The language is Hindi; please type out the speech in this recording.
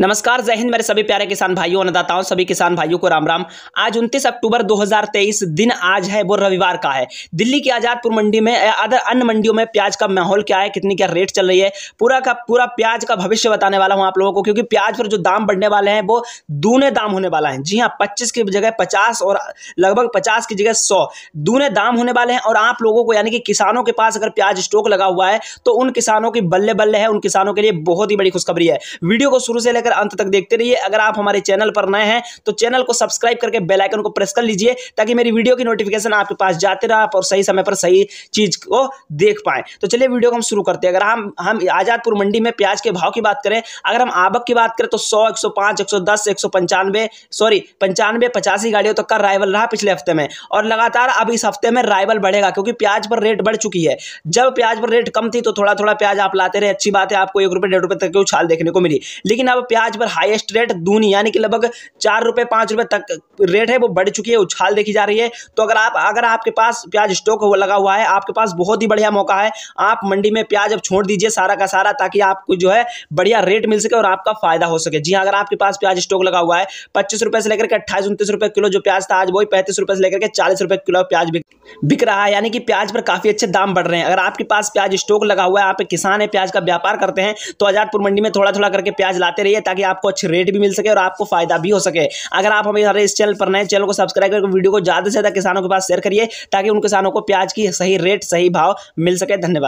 नमस्कार जय हिंद मेरे सभी प्यारे किसान भाइयों अन्नदाताओं सभी किसान भाइयों को राम राम आज 29 अक्टूबर 2023 दिन आज है वो रविवार का है दिल्ली की आजादपुर मंडी में अदर अन्य मंडियों में प्याज का माहौल क्या है कितनी क्या रेट चल रही है पूरा का पूरा प्याज का भविष्य बताने वाला हूँ आप लोगों को क्योंकि प्याज पर जो दाम बढ़ने वाले हैं वो दूने दाम होने वाला है जी हाँ पच्चीस की जगह पचास और लगभग पचास की जगह सौ दूने दाम होने वाले हैं और आप लोगों को यानी कि किसानों के पास अगर प्याज स्टॉक लगा हुआ है तो उन किसानों की बल्ले बल्ले है उन किसानों के लिए बहुत ही बड़ी खुशखबरी है वीडियो को शुरू से लेकर लेकर अंत तक देखते रहिए अगर आप हमारे चैनल पर नए हैं तो चैनल को सब्सक्राइब करके बेलाइकन को प्रेस कर लीजिए ताकि मेरी वीडियो की नोटिफिकेशन आपके पास जाते रहे आप और सही समय पर सही चीज को देख पाए तो चलिए वीडियो को हम शुरू करते हैं अगर हम हम आजादपुर मंडी में प्याज के भाव की बात करें अगर हम आवक की बात करें तो सौ एक सौ पांच एक सौ दस एक सौ पंचानवे सॉरी पंचानवे पचासी गाड़ियों तक का राइवल रहा पिछले हफ्ते में और लगातार अब इस हफ्ते में राइवल बढ़ेगा क्योंकि प्याज पर रेट बढ़ चुकी है जब प्याज पर रेट कम थी तो थोड़ा थोड़ा प्याज आप लाते रहे अच्छी बात है आपको एक रुपए डेढ़ रुपए तक की उछाल देखने को मिली लेकिन अब ब्याज पर हाईएस्ट रेट दूनी यानी कि लगभग चार रुपए पांच रुपए तक रेट है वो बढ़ चुकी है उछाल देखी जा रही है तो अगर आप अगर आपके पास प्याज स्टॉक लगा हुआ है आपके पास बहुत ही बढ़िया मौका है आप मंडी में प्याज अब छोड़ दीजिए सारा का सारा ताकि आपको जो है बढ़िया रेट मिल सके और आपका फायदा हो सके जी हाँ अगर आपके पास प्याज स्टॉक लगा हुआ है पच्चीस रुपए से लेकर के अट्ठाईस उन्तीस रुपए किलो जो प्याज था आज वही पैंतीस रुपए से लेकर के चालीस रुपए किलो प्याज बिक रहा है यानी कि प्याज पर काफ़ी अच्छे दाम बढ़ रहे हैं अगर आपके पास प्याज स्टॉक लगा हुआ है आप किसान है प्याज का व्यापार करते हैं तो आजादपुर मंडी में थोड़ा थोड़ा करके प्याज लाते रहिए ताकि आपको अच्छे रेट भी मिल सके और आपको फायदा भी हो सके अगर आप हमारे इस चैनल पर नए चैनल को सब्सक्राइब करके वीडियो को ज़्यादा से ज़्यादा किसानों के पास शेयर करिए ताकि उन किसानों को प्याज की सही रेट सही भाव मिल सके धन्यवाद